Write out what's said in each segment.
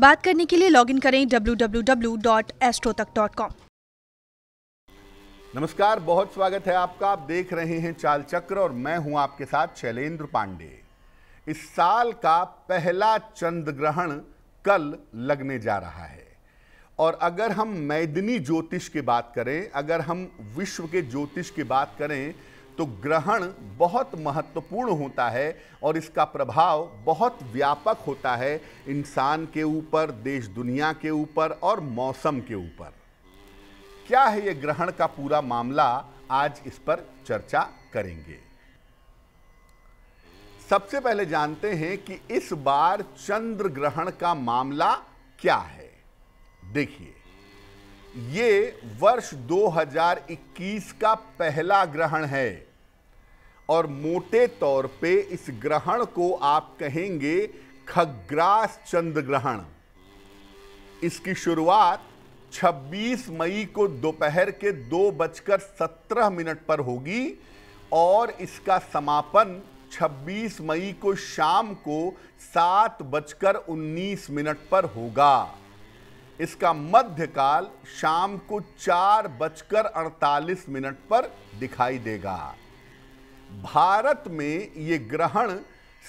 बात करने के लिए लॉगिन करें डब्ल्यू नमस्कार बहुत स्वागत है आपका आप देख रहे हैं चाल चक्र और मैं हूं आपके साथ शैलेंद्र पांडे इस साल का पहला चंद्र ग्रहण कल लगने जा रहा है और अगर हम मैदनी ज्योतिष की बात करें अगर हम विश्व के ज्योतिष की बात करें तो ग्रहण बहुत महत्वपूर्ण होता है और इसका प्रभाव बहुत व्यापक होता है इंसान के ऊपर देश दुनिया के ऊपर और मौसम के ऊपर क्या है ये ग्रहण का पूरा मामला आज इस पर चर्चा करेंगे सबसे पहले जानते हैं कि इस बार चंद्र ग्रहण का मामला क्या है देखिए ये वर्ष 2021 का पहला ग्रहण है और मोटे तौर पे इस ग्रहण को आप कहेंगे खग्रास चंद्र ग्रहण इसकी शुरुआत 26 मई को दोपहर के दो बजकर सत्रह मिनट पर होगी और इसका समापन 26 मई को शाम को सात बजकर उन्नीस मिनट पर होगा इसका मध्यकाल शाम को चार बजकर अड़तालीस मिनट पर दिखाई देगा भारत में ये ग्रहण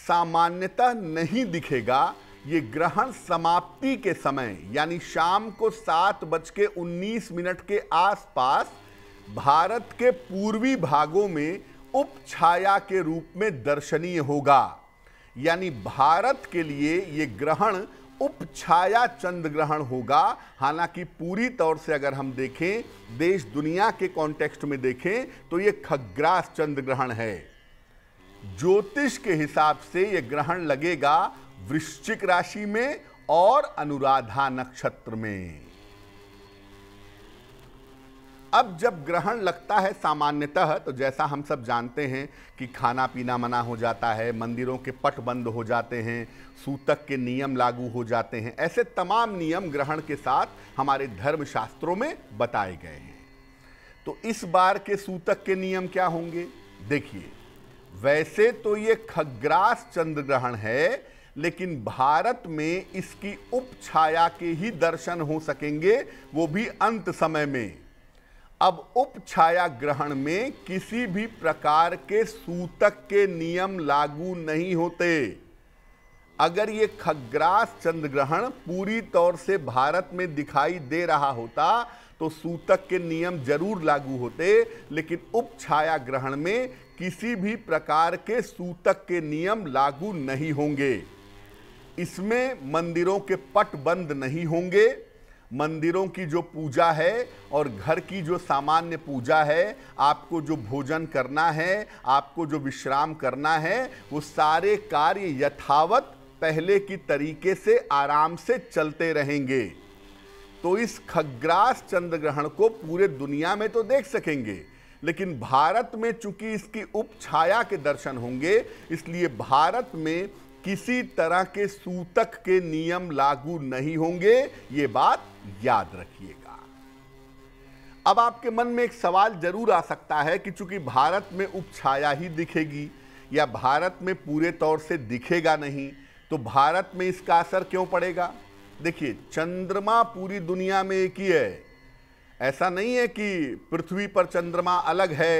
सामान्यतः नहीं दिखेगा ये ग्रहण समाप्ति के समय यानी शाम को सात बज के उन्नीस मिनट के आसपास भारत के पूर्वी भागों में उप छाया के रूप में दर्शनीय होगा यानी भारत के लिए ये ग्रहण उपछाया चंद्र ग्रहण होगा हालांकि पूरी तौर से अगर हम देखें देश दुनिया के कॉन्टेक्स्ट में देखें तो ये खग्रास चंद्र ग्रहण है ज्योतिष के हिसाब से ये ग्रहण लगेगा वृश्चिक राशि में और अनुराधा नक्षत्र में अब जब ग्रहण लगता है सामान्यतः तो जैसा हम सब जानते हैं कि खाना पीना मना हो जाता है मंदिरों के पट बंद हो जाते हैं सूतक के नियम लागू हो जाते हैं ऐसे तमाम नियम ग्रहण के साथ हमारे धर्म शास्त्रों में बताए गए हैं तो इस बार के सूतक के नियम क्या होंगे देखिए वैसे तो ये खग्रास चंद्र ग्रहण है लेकिन भारत में इसकी उप छाया के ही दर्शन हो सकेंगे वो भी अंत समय में अब उप छाया ग्रहण में किसी भी प्रकार के सूतक के नियम लागू नहीं होते अगर ये खग्रास चंद्र ग्रहण पूरी तौर से भारत में दिखाई दे रहा होता तो सूतक के नियम जरूर लागू होते लेकिन उप छाया ग्रहण में किसी भी प्रकार के सूतक के नियम लागू नहीं होंगे इसमें मंदिरों के पट बंद नहीं होंगे मंदिरों की जो पूजा है और घर की जो सामान्य पूजा है आपको जो भोजन करना है आपको जो विश्राम करना है वो सारे कार्य यथावत पहले की तरीके से आराम से चलते रहेंगे तो इस खग्रास चंद्र ग्रहण को पूरे दुनिया में तो देख सकेंगे लेकिन भारत में चूंकि इसकी उपछाया के दर्शन होंगे इसलिए भारत में किसी तरह के सूतक के नियम लागू नहीं होंगे ये बात याद रखिएगा अब आपके मन में एक सवाल जरूर आ सकता है कि चूंकि भारत में उपछाया ही दिखेगी या भारत में पूरे तौर से दिखेगा नहीं तो भारत में इसका असर क्यों पड़ेगा देखिए चंद्रमा पूरी दुनिया में एक ही है ऐसा नहीं है कि पृथ्वी पर चंद्रमा अलग है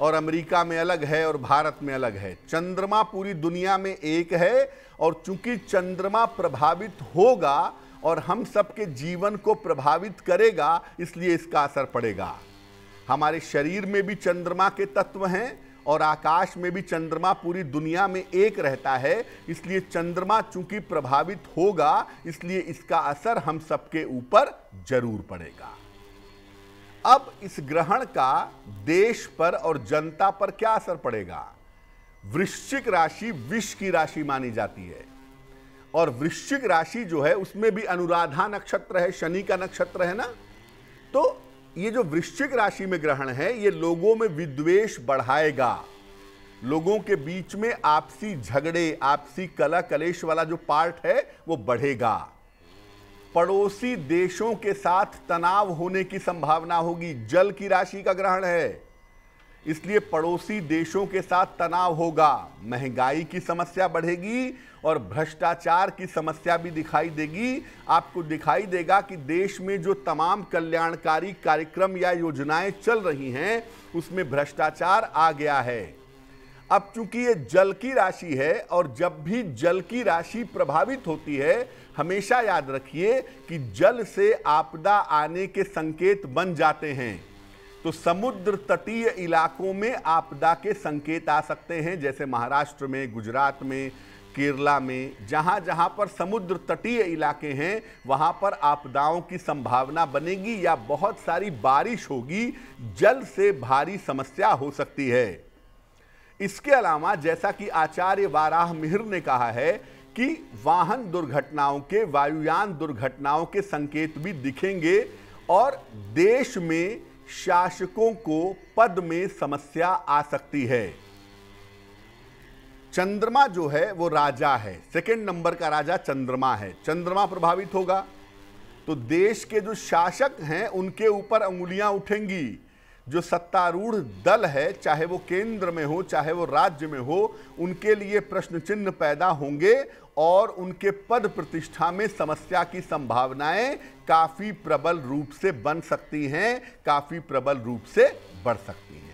और अमेरिका में अलग है और भारत में अलग है चंद्रमा पूरी दुनिया में एक है और चूंकि चंद्रमा प्रभावित होगा और हम सबके जीवन को प्रभावित करेगा इसलिए इसका असर पड़ेगा हमारे शरीर में भी चंद्रमा के तत्व हैं और आकाश में भी चंद्रमा पूरी दुनिया में एक रहता है इसलिए चंद्रमा चूंकि प्रभावित होगा इसलिए इसका असर हम सबके ऊपर जरूर पड़ेगा अब इस ग्रहण का देश पर और जनता पर क्या असर पड़ेगा वृश्चिक राशि विष की राशि मानी जाती है और वृश्चिक राशि जो है उसमें भी अनुराधा नक्षत्र है शनि का नक्षत्र है ना तो ये जो वृश्चिक राशि में ग्रहण है ये लोगों में विद्वेष बढ़ाएगा लोगों के बीच में आपसी झगड़े आपसी कला कलेश वाला जो पार्ट है वो बढ़ेगा पड़ोसी देशों के साथ तनाव होने की संभावना होगी जल की राशि का ग्रहण है इसलिए पड़ोसी देशों के साथ तनाव होगा महंगाई की समस्या बढ़ेगी और भ्रष्टाचार की समस्या भी दिखाई देगी आपको दिखाई देगा कि देश में जो तमाम कल्याणकारी कार्यक्रम या योजनाएं चल रही हैं उसमें भ्रष्टाचार आ गया है अब चूंकि ये जल की राशि है और जब भी जल की राशि प्रभावित होती है हमेशा याद रखिए कि जल से आपदा आने के संकेत बन जाते हैं तो समुद्र तटीय इलाकों में आपदा के संकेत आ सकते हैं जैसे महाराष्ट्र में गुजरात में केरला में जहाँ जहाँ पर समुद्र तटीय इलाके हैं वहाँ पर आपदाओं की संभावना बनेगी या बहुत सारी बारिश होगी जल से भारी समस्या हो सकती है इसके अलावा जैसा कि आचार्य वाराह मिहिर ने कहा है कि वाहन दुर्घटनाओं के वायुयान दुर्घटनाओं के संकेत भी दिखेंगे और देश में शासकों को पद में समस्या आ सकती है चंद्रमा जो है वो राजा है सेकंड नंबर का राजा चंद्रमा है चंद्रमा प्रभावित होगा तो देश के जो शासक हैं उनके ऊपर अंगुलियां उठेंगी जो सत्तारूढ़ दल है चाहे वो केंद्र में हो चाहे वो राज्य में हो उनके लिए प्रश्न चिन्ह पैदा होंगे और उनके पद प्रतिष्ठा में समस्या की संभावनाएं काफ़ी प्रबल रूप से बन सकती हैं काफ़ी प्रबल रूप से बढ़ सकती हैं